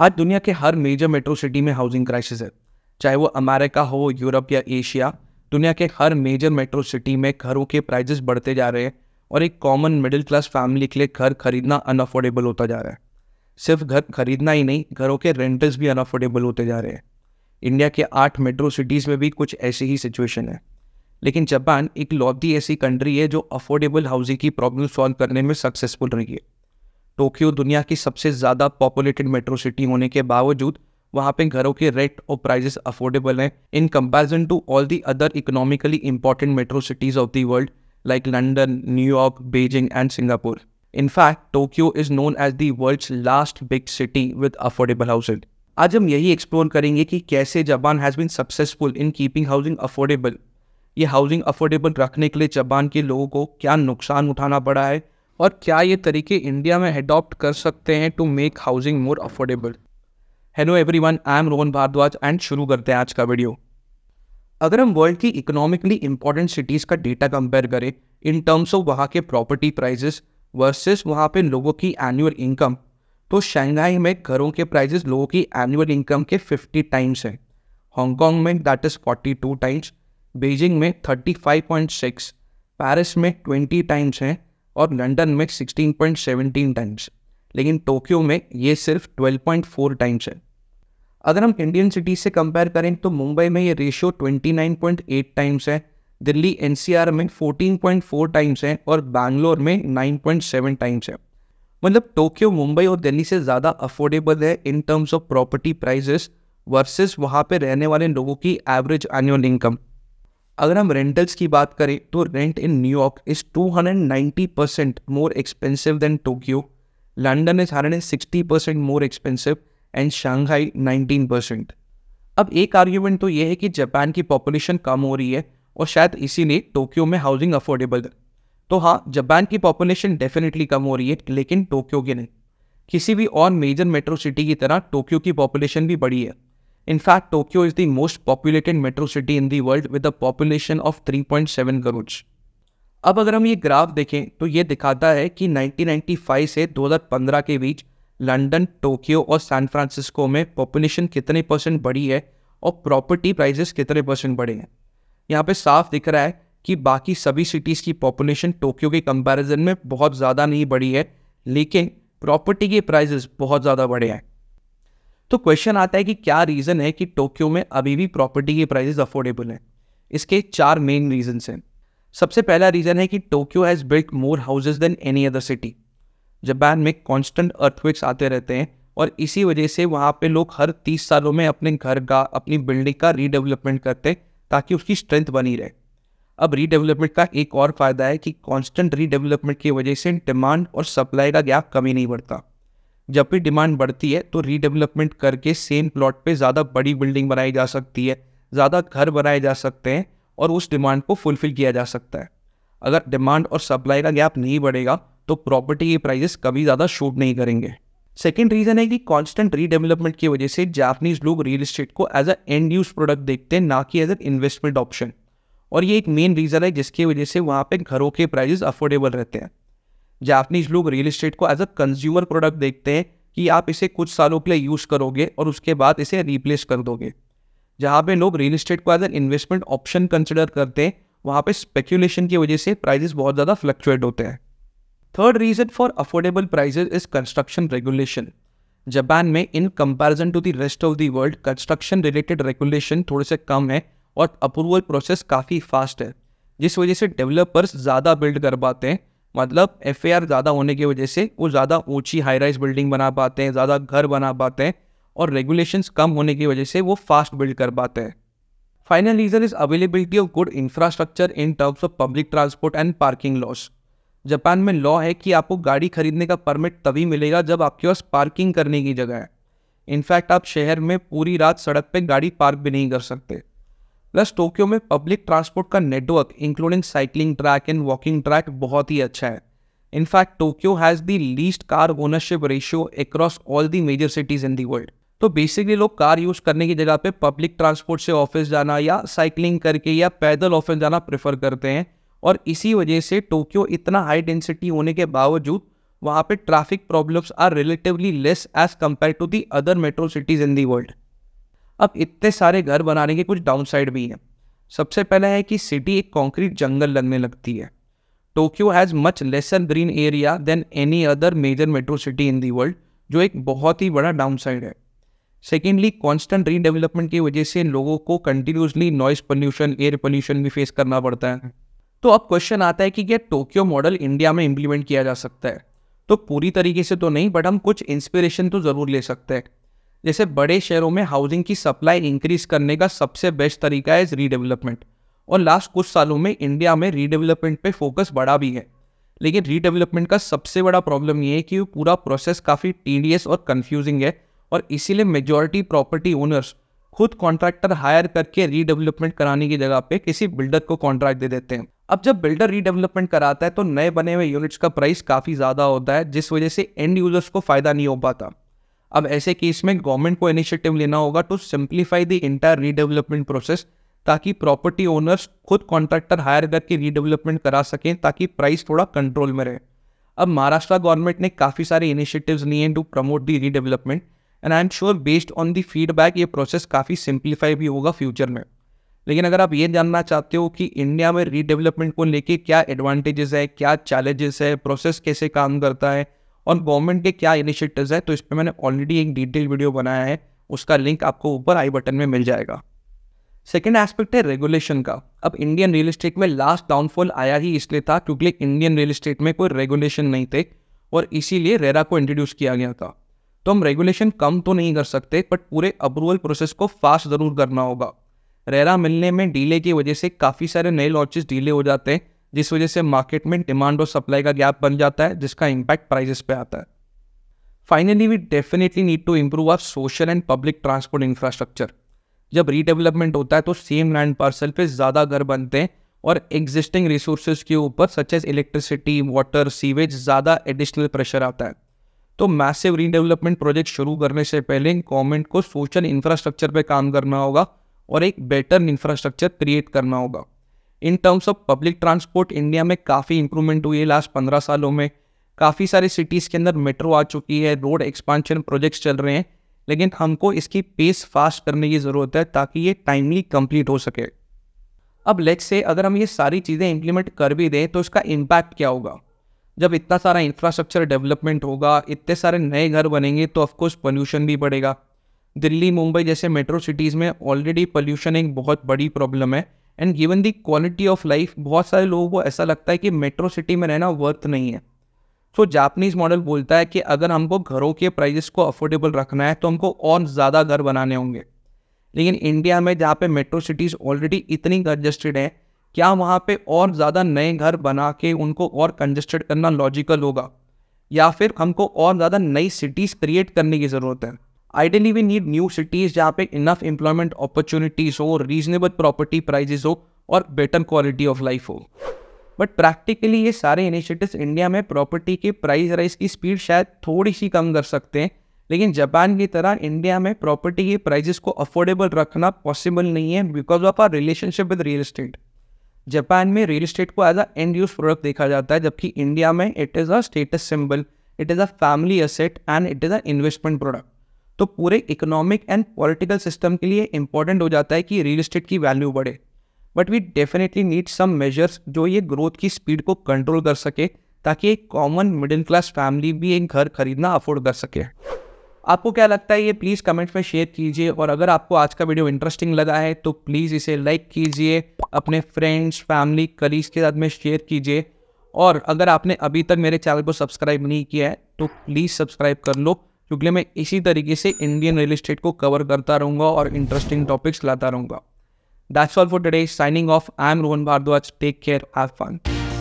आज दुनिया के हर मेजर मेट्रो सिटी में हाउसिंग क्राइसिस है चाहे वो अमेरिका हो यूरोप या एशिया दुनिया के हर मेजर मेट्रो सिटी में घरों के प्राइजेस बढ़ते जा रहे हैं और एक कॉमन मिडिल क्लास फैमिली के लिए घर खरीदना अनअफोर्डेबल होता जा रहा है सिर्फ घर खरीदना ही नहीं घरों के रेंटल्स भी अनअफोर्डेबल होते जा रहे हैं इंडिया के आठ मेट्रो सिटीज़ में भी कुछ ऐसी ही सिचुएशन है लेकिन जापान एक लौती ऐसी कंट्री है जो अफोर्डेबल हाउसिंग की प्रॉब्लम सॉल्व करने में सक्सेसफुल रही है टोक्यो दुनिया की सबसे ज़्यादा पॉपुलेटेड मेट्रो सिटी होने के बावजूद वहाँ पे घरों के रेट और प्राइजेस अफोर्डेबल हैं in comparison to all the other economically important metro cities of the world like London New York Beijing and Singapore in fact Tokyo is known as the world's last big city with affordable housing आज हम यही explore करेंगे कि कैसे Japan has been successful in keeping housing affordable ये housing affordable रखने के लिए जापान के लोगों को क्या नुकसान उठाना पड़ा है और क्या ये तरीके इंडिया में अडॉप्ट कर सकते हैं to make housing more affordable hello everyone I am Rohan Bhardwaj and शुरू करते हैं आज का वीडियो अगर हम वर्ल्ड की इकोनॉमिकली इंपॉर्टेंट सिटीज़ का डेटा कंपेयर करें इन टर्म्स ऑफ वहाँ के प्रॉपर्टी प्राइजेस वर्सेस वहाँ पे लोगों की एनुअल इनकम तो शंघाई में घरों के प्राइजेस लोगों की एनुअल इनकम के 50 टाइम्स हैं हांगकॉन्ग में दैट इज़ 42 टाइम्स बीजिंग में 35.6 पेरिस में 20 टाइम्स हैं और लंदन में 16.17 टाइम्स लेकिन टोक्यो में ये सिर्फ 12.4 टाइम्स है अगर हम इंडियन सिटीज से कंपेयर करें तो मुंबई में ये रेशियो 29.8 टाइम्स है दिल्ली एनसीआर में 14.4 टाइम्स है और बैंगलोर में 9.7 टाइम्स है मतलब टोक्यो मुंबई और दिल्ली से ज़्यादा अफोर्डेबल है in terms of property prices versus वहाँ पे रहने वाले लोगों की एवरेज एनुअल इनकम अगर हम रेंटल्स की बात करें तो rent in New York is 290 percent more expensive than Tokyo London is hundred and sixty percent more expensive and Shanghai 19 percent अब एक आर्ग्यूमेंट तो ये है कि जापान की पॉपुलेशन कम हो रही है और शायद इसीलिए टोक्यो में हाउसिंग अफोर्डेबल है तो हाँ जापान की पॉपुलेशन डेफिनेटली कम हो रही है लेकिन टोक्यो की नहीं किसी भी और मेजर मेट्रो सिटी की तरह टोक्यो की पॉपुलेशन भी बड़ी है In fact, Tokyo is the most populated metro city in the world with a population of 3.7 crores. अब अगर हम ये ग्राफ देखें तो ये दिखाता है कि 1995 से 2015 के बीच लंदन टोक्यो और सैन फ्रांसिस्को में पॉपुलेशन कितने परसेंट बढ़ी है और प्रॉपर्टी प्राइजेस कितने परसेंट बढ़े हैं यहाँ पे साफ दिख रहा है कि बाकी सभी सिटीज़ की पॉपुलेशन टोक्यो के कंपैरिजन में बहुत ज़्यादा नहीं बढ़ी है लेकिन प्रॉपर्टी के प्राइजेस बहुत ज़्यादा बढ़े हैं तो क्वेश्चन आता है कि क्या रीज़न है कि टोक्यो में अभी भी प्रॉपर्टी के प्राइजेस अफोर्डेबल हैं इसके चार मेन रीजन्स हैं सबसे पहला रीज़न है कि Tokyo has built more houses than any other city Japan में कॉन्स्टेंट अर्थविक्स आते रहते हैं और इसी वजह से वहाँ पे लोग हर तीस सालों में अपने घर का अपनी बिल्डिंग का रीडेवलपमेंट करते हैं ताकि उसकी स्ट्रेंथ बनी रहे अब रीडेवलपमेंट का एक और फ़ायदा है कि कॉन्स्टेंट रीडेवलपमेंट की वजह से डिमांड और सप्लाई का गैप कमी नहीं बढ़ता जब भी डिमांड बढ़ती है तो रीडेवलपमेंट करके सेम प्लॉट पे ज़्यादा बड़ी बिल्डिंग बनाई जा सकती है ज़्यादा घर बनाए जा सकते हैं और उस डिमांड को फुलफिल किया जा सकता है अगर डिमांड और सप्लाई का गैप नहीं बढ़ेगा तो प्रॉपर्टी के प्राइजेस कभी ज़्यादा शूट नहीं करेंगे सेकेंड रीज़न है कि कॉन्स्टेंट रीडेवलपमेंट की वजह से जापनीज लोग रियल इस्टेट को as a end use product देखते हैं ना कि एज अ इन्वेस्टमेंट ऑप्शन और ये एक मेन रीज़न है जिसकी वजह से वहाँ पे घरों के प्राइजेस अफोर्डेबल रहते हैं जापनीज लोग रियल इस्टेट को एज अ कंज्यूमर प्रोडक्ट देखते हैं कि आप इसे कुछ सालों के लिए यूज़ करोगे और उसके बाद इसे रिप्लेस कर दोगे जहाँ पे लोग रियल इस्टेट को as an investment option consider करते हैं वहाँ पे स्पेक्यूलेशन की वजह से प्राइजेस बहुत ज़्यादा फ्लक्चुएट होते हैं third reason for affordable prices is construction regulation Japan में in comparison to the rest of the world construction related regulation थोड़े से कम है और अप्रूवल प्रोसेस काफ़ी फास्ट है जिस वजह से डेवलपर्स ज़्यादा बिल्ड कर पाते हैं मतलब एफ ज़्यादा होने की वजह से वो ज़्यादा ऊंची हाई राइज बिल्डिंग बना पाते हैं ज़्यादा घर बना पाते हैं और रेगुलेशंस कम होने की वजह से वो फास्ट बिल्ड कर पाते हैं final reason is availability of good infrastructure in terms of public transport and parking laws Japan में लॉ है कि आपको गाड़ी खरीदने का परमिट तभी मिलेगा जब आपके पास पार्किंग करने की जगह है इनफैक्ट आप शहर में पूरी रात सड़क पर गाड़ी पार्क भी नहीं कर सकते प्लस टोक्यो में पब्लिक ट्रांसपोर्ट का network including cycling track and walking track बहुत ही अच्छा है in fact Tokyo has the least car ownership ratio across all the major cities in the world तो बेसिकली लोग कार यूज़ करने की जगह पे पब्लिक ट्रांसपोर्ट से ऑफिस जाना या साइकिलिंग करके या पैदल ऑफिस जाना प्रेफर करते हैं और इसी वजह से टोक्यो इतना हाई डेंसिटी होने के बावजूद वहाँ पे traffic problems are relatively less as compare to the other metro cities in the world अब इतने सारे घर बनाने के कुछ डाउन साइड भी हैं सबसे पहला है कि सिटी एक कॉन्क्रीट जंगल लगने लगती है Tokyo has much lesser green area than any other major metro city in the world जो एक बहुत ही बड़ा डाउन साइड है सेकेंडली कॉन्स्टेंट रीडेवलपमेंट की वजह से लोगों को continuously noise pollution air pollution भी फेस करना पड़ता है तो अब क्वेश्चन आता है कि क्या टोक्यो मॉडल इंडिया में इम्प्लीमेंट किया जा सकता है तो पूरी तरीके से तो नहीं बट हम कुछ इंस्पिरेशन तो ज़रूर ले सकते हैं जैसे बड़े शहरों में हाउसिंग की सप्लाई इंक्रीज करने का सबसे बेस्ट तरीका है रीडेवलपमेंट और लास्ट कुछ सालों में इंडिया में रीडेवलपमेंट पे फोकस बढ़ा भी है लेकिन रीडेवलपमेंट का सबसे बड़ा प्रॉब्लम ये है कि पूरा प्रोसेस काफ़ी टीडियस और कन्फ्यूजिंग है और इसीलिए मेजॉरिटी प्रॉपर्टी ओनर्स खुद कॉन्ट्रैक्टर हायर करके रीडेवलपमेंट कराने की जगह पे किसी बिल्डर को कॉन्ट्रैक्ट दे देते हैं अब जब बिल्डर रीडेवलपमेंट कराता है तो नए बने हुए यूनिट्स का प्राइस काफ़ी ज़्यादा होता है जिस वजह से एंड यूजर्स को फ़ायदा नहीं हो पाता अब ऐसे केस में गवर्नमेंट को इनिशिएटिव लेना होगा to simplify the entire redevelopment process ताकि प्रॉपर्टी ओनर्स खुद कॉन्ट्रैक्टर हायर करके रीडेवलपमेंट करा सकें ताकि प्राइस थोड़ा कंट्रोल में रहे अब महाराष्ट्र गवर्नमेंट ने काफ़ी सारे इनिशिएटिव्स लिए हैं to promote the redevelopment and I am sure based on the feedback ये प्रोसेस काफ़ी सिंप्लीफाई भी होगा फ्यूचर में लेकिन अगर आप ये जानना चाहते हो कि इंडिया में रीडेवलपमेंट को लेके क्या एडवांटेजेस है क्या चैलेंजेस है प्रोसेस कैसे काम करता है और गवर्नमेंट के क्या इनिशिएटिव्स है तो इस पर मैंने ऑलरेडी एक डिटेल वीडियो बनाया है उसका लिंक आपको ऊपर आई बटन में मिल जाएगा सेकेंड एस्पेक्ट है रेगुलेशन का अब इंडियन रियल इस्टेट में लास्ट डाउनफॉल आया ही इसलिए था क्योंकि इंडियन रियल इस्टेट में कोई रेगुलेशन नहीं थे और इसीलिए रेरा को इंट्रोड्यूस किया गया था तो हम रेगुलेशन कम तो नहीं कर सकते बट पूरे अप्रूवल प्रोसेस को फास्ट ज़रूर करना होगा रेरा मिलने में डीले की वजह से काफ़ी सारे नए लॉन्चेस डीले हो जाते हैं जिस वजह से मार्केट में डिमांड और सप्लाई का गैप बन जाता है जिसका इम्पैक्ट प्राइजेस पे आता है finally we definitely need to improve our social and public transport infrastructure जब रीडेवलपमेंट होता है तो सेम लैंड पार्सल पे ज़्यादा घर बनते हैं और एग्जिस्टिंग रिसोर्सेज के ऊपर such as electricity water sewage ज़्यादा एडिशनल प्रेशर आता है तो मैसिव रीडेवलपमेंट प्रोजेक्ट शुरू करने से पहले गवर्नमेंट को सोशल इंफ्रास्ट्रक्चर पे काम करना होगा और एक बेटर इंफ्रास्ट्रक्चर क्रिएट करना होगा in terms of public transport India में काफ़ी इंप्रूवमेंट हुई है लास्ट पंद्रह सालों में काफ़ी सारे सिटीज़ के अंदर मेट्रो आ चुकी है रोड एक्सपांशन प्रोजेक्ट्स चल रहे हैं लेकिन हमको इसकी पेस फास्ट करने की ज़रूरत है ताकि ये टाइमली कंप्लीट हो सके अब लेट से अगर हम ये सारी चीज़ें इम्प्लीमेंट कर भी दें तो इसका इम्पैक्ट क्या होगा जब इतना सारा इंफ्रास्ट्रक्चर डेवलपमेंट होगा इतने सारे नए घर बनेंगे तो ऑफकोर्स पोल्यूशन भी बढ़ेगा दिल्ली मुंबई जैसे मेट्रो सिटीज़ में ऑलरेडी पोल्यूशन एक बहुत बड़ी प्रॉब्लम है and given the quality of life बहुत सारे लोगों को ऐसा लगता है कि मेट्रो सिटी में रहना वर्थ नहीं है सो जापनीज़ मॉडल बोलता है कि अगर हमको घरों के प्राइजेस को अफोर्डेबल रखना है तो हमको और ज़्यादा घर बनाने होंगे लेकिन इंडिया में जहाँ पे मेट्रो सिटीज़ ऑलरेडी इतनी कंजस्टेड हैं क्या वहाँ पे और ज़्यादा नए घर बना के उनको और कंजस्टेड करना लॉजिकल होगा या फिर हमको और ज़्यादा नई सिटीज़ क्रिएट करने की ज़रूरत है ideally we need new cities जहाँ पे इनफ एम्प्लॉयमेंट अपॉर्चुनिटीज हो रीजनेबल प्रॉपर्टी प्राइजेस हो और बेटर क्वालिटी ऑफ लाइफ हो बट प्रैक्टिकली ये सारे इनिशिएटिव्स इंडिया में प्रॉपर्टी के प्राइस राइज की स्पीड शायद थोड़ी सी कम कर सकते हैं लेकिन जापान की तरह इंडिया में प्रॉपर्टी के प्राइजेस को अफोर्डेबल रखना पॉसिबल नहीं है because of our relationship with real estate Japan में रियल इस्टेट को as a end use product देखा जाता है जबकि इंडिया में it is a status symbol it is a family asset and it is a investment product तो पूरे economic and political system के लिए इंपॉर्टेंट हो जाता है कि रियल इस्टेट की वैल्यू बढ़े but we definitely need some measures जो ये ग्रोथ की स्पीड को कंट्रोल कर सके ताकि एक कॉमन मिडिल क्लास फैमिली भी एक घर खरीदना अफोर्ड कर सके आपको क्या लगता है ये प्लीज़ कमेंट्स में शेयर कीजिए और अगर आपको आज का वीडियो इंटरेस्टिंग लगा है तो प्लीज़ इसे लाइक कीजिए अपने फ्रेंड्स फैमिली कलीग्स के साथ में शेयर कीजिए और अगर आपने अभी तक मेरे चैनल को सब्सक्राइब नहीं किया है तो प्लीज़ सब्सक्राइब कर लो क्योंकि मैं इसी तरीके से इंडियन रियल इस्टेट को कवर करता रहूंगा और इंटरेस्टिंग टॉपिक्स लाता रहूंगा that's all for today signing off I am Rohan Bhardwaj take care have fun